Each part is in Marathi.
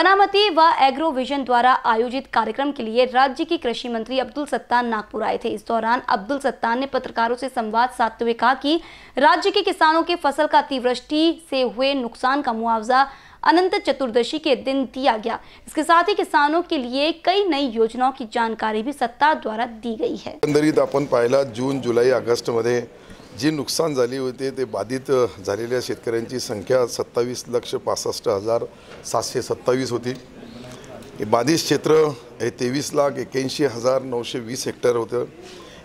वनामती व एग्रो विजन द्वारा आयोजित कार्यक्रम के लिए राज्य की कृषि मंत्री अब्दुल सत्तान नागपुर आए थे इस दौरान अब्दुल सत्तान ने पत्रकारों से संवाद साधते हुए कहा कि राज्य के किसानों के फसल का अतिवृष्टि से हुए नुकसान का मुआवजा अनंत चतुर्दशी के दिन दिया गया इसके साथ ही किसानों के लिए कई नई योजनाओं की जानकारी भी सत्ता द्वारा दी गई है अंदरित आपण पाहिला जून जुलै ऑगस्टमध्ये जी नुकसान झाली होते ते बाधित झालेल्या शेतकऱ्यांची संख्या सत्तावीस लक्ष पासष्ट हजार सातशे सत्तावीस होती बाधित क्षेत्र हे तेवीस लाख एक्याऐंशी हजार नऊशे वीस हेक्टर होतं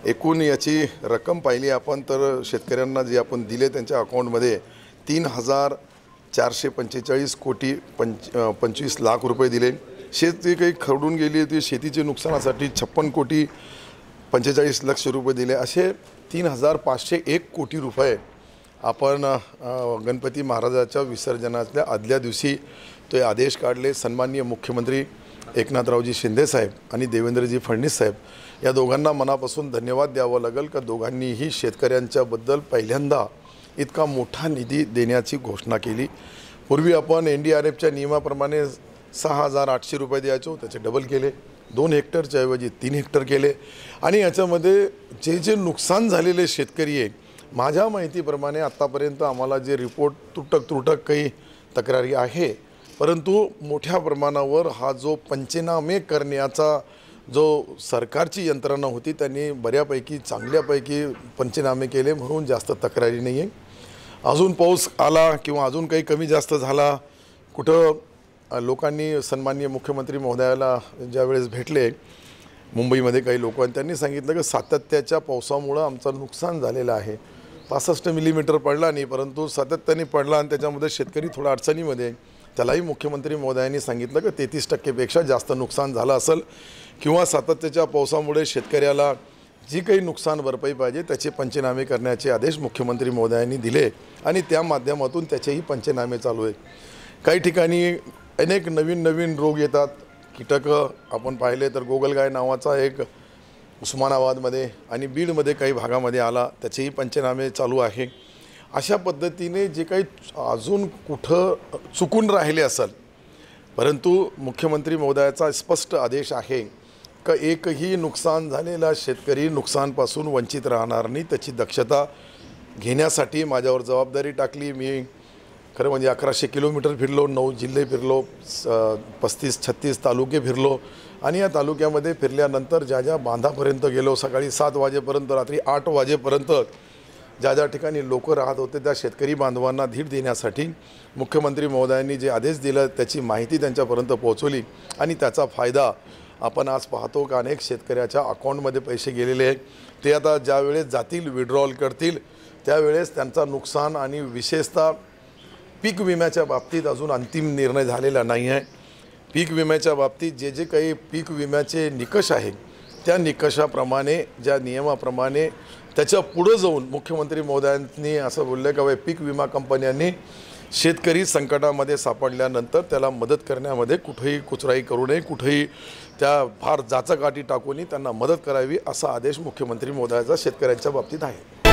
एकूण याची रक्कम पाहिली आपण तर शेतकऱ्यांना जे आपण दिले त्यांच्या अकाउंटमध्ये तीन हजार चारशे पंचेचाळीस कोटी पंच पंचवीस लाख रुपये दिले शेती काही खरडून गेली ती शेतीचे नुकसानासाठी छप्पन कोटी पंचेचाळीस लक्ष रुपये दिले असे तीन हजार पाचशे एक कोटी रुपये आपण गणपती महाराजाच्या विसर्जनातल्या आदल्या दिवशी ते आदेश काढले सन्माननीय मुख्यमंत्री एकनाथरावजी शिंदेसाहेब आणि देवेंद्रजी फडणवीस साहेब या दोघांना मनापासून धन्यवाद द्यावं लागेल का दोघांनीही शेतकऱ्यांच्याबद्दल पहिल्यांदा इतका मोठा निधी देण्याची घोषणा केली पूर्वी आपण एन डी आर एफच्या नियमाप्रमाणे सहा हजार आठशे रुपये द्यायचो त्याचे डबल केले दोन हेक्टरच्या ऐवजी तीन हेक्टर केले आणि याच्यामध्ये जे जे नुकसान झालेले शेतकरी आहे माझ्या माहितीप्रमाणे आत्तापर्यंत आम्हाला जे रिपोर्ट तुटक तुटक काही तक्रारी आहे परंतु मोठ्या प्रमाणावर हा जो पंचनामे करण्याचा जो सरकारची यंत्रणा होती त्यांनी बऱ्यापैकी चांगल्यापैकी पंचनामे केले म्हणून जास्त तक्रारी नाही आहे अजून पाऊस आला किंवा अजून काही कमी जास्त झाला कुठं लोकांनी सन्माननीय मुख्यमंत्री महोदयाला ज्यावेळेस भेटले मुंबईमध्ये काही लोक आणि त्यांनी सांगितलं की सातत्याच्या पावसामुळं आमचं नुकसान झालेलं आहे पासष्ट मिलीमीटर पडला नाही परंतु सातत्याने पडला आणि त्याच्यामध्ये शेतकरी थोडा अडचणीमध्ये त्यालाही मुख्यमंत्री महोदयांनी सांगितलं की तेहतीस टक्केपेक्षा जास्त नुकसान झालं असेल किंवा सातत्याच्या पावसामुळे शेतकऱ्याला जी काही नुकसान भरपाई पाहिजे त्याचे पंचनामे करण्याचे आदेश मुख्यमंत्री महोदयांनी दिले आणि त्या माध्यमातून त्याचेही पंचनामे चालू आहेत काही ठिकाणी अनेक नवीन नवीन रोग येतात कीटकं आपण पाहिले तर गोगलगाय नावाचा एक उस्मानाबादमध्ये आणि बीडमध्ये काही भागामध्ये आला त्याचेही पंचनामे चालू आहे अशा पद्धतीने जे काही अजून कुठं चुकून राहिले असेल परंतु मुख्यमंत्री महोदयाचा स्पष्ट आदेश आहे का एकही नुकसान झालेला शेतकरी नुकसानपासून वंचित राहणार नाही त्याची दक्षता घेण्यासाठी माझ्यावर जबाबदारी टाकली मी खरं म्हणजे अकराशे किलोमीटर फिरलो नऊ जिल्हे फिरलो पस्तीस छत्तीस तालुके फिरलो आणि या तालुक्यामध्ये फिरल्यानंतर ज्या ज्या बांधापर्यंत गेलो सकाळी सात वाजेपर्यंत रात्री आठ वाजेपर्यंत ज्या ज्या ठिकाणी लोक राहत होते त्या शेतकरी बांधवांना धीर देण्यासाठी मुख्यमंत्री महोदयांनी जे आदेश दिले त्याची माहिती त्यांच्यापर्यंत पोहोचवली आणि त्याचा फायदा आपण आज पाहतो का अनेक शेतकऱ्याच्या अकाउंटमध्ये पैसे गेलेले आहेत ते आता ज्यावेळेस जातील विड्रॉल करतील त्यावेळेस त्यांचा नुकसान आणि विशेषतः पीक विम्याच्या बाबतीत अजून अंतिम निर्णय झालेला नाही आहे पीक विम्याच्या बाबतीत जे जे काही पीक विम्याचे निकष आहेत त्या निकषाप्रमाणे ज्या नियमाप्रमाणे त्याच्या पुढं जाऊन मुख्यमंत्री महोदयांनी असं बोललं का बाई पीक विमा कंपन्यांनी शेतकरी संकटामध्ये सापडल्यानंतर त्याला मदत करण्यामध्ये कुठेही कुचराई करू नये कुठेही त्या फार जाचाकाठी टाकून त्यांना मदत करावी असा आदेश मुख्यमंत्री मोदयाचा शेतकऱ्यांच्या बाबतीत आहे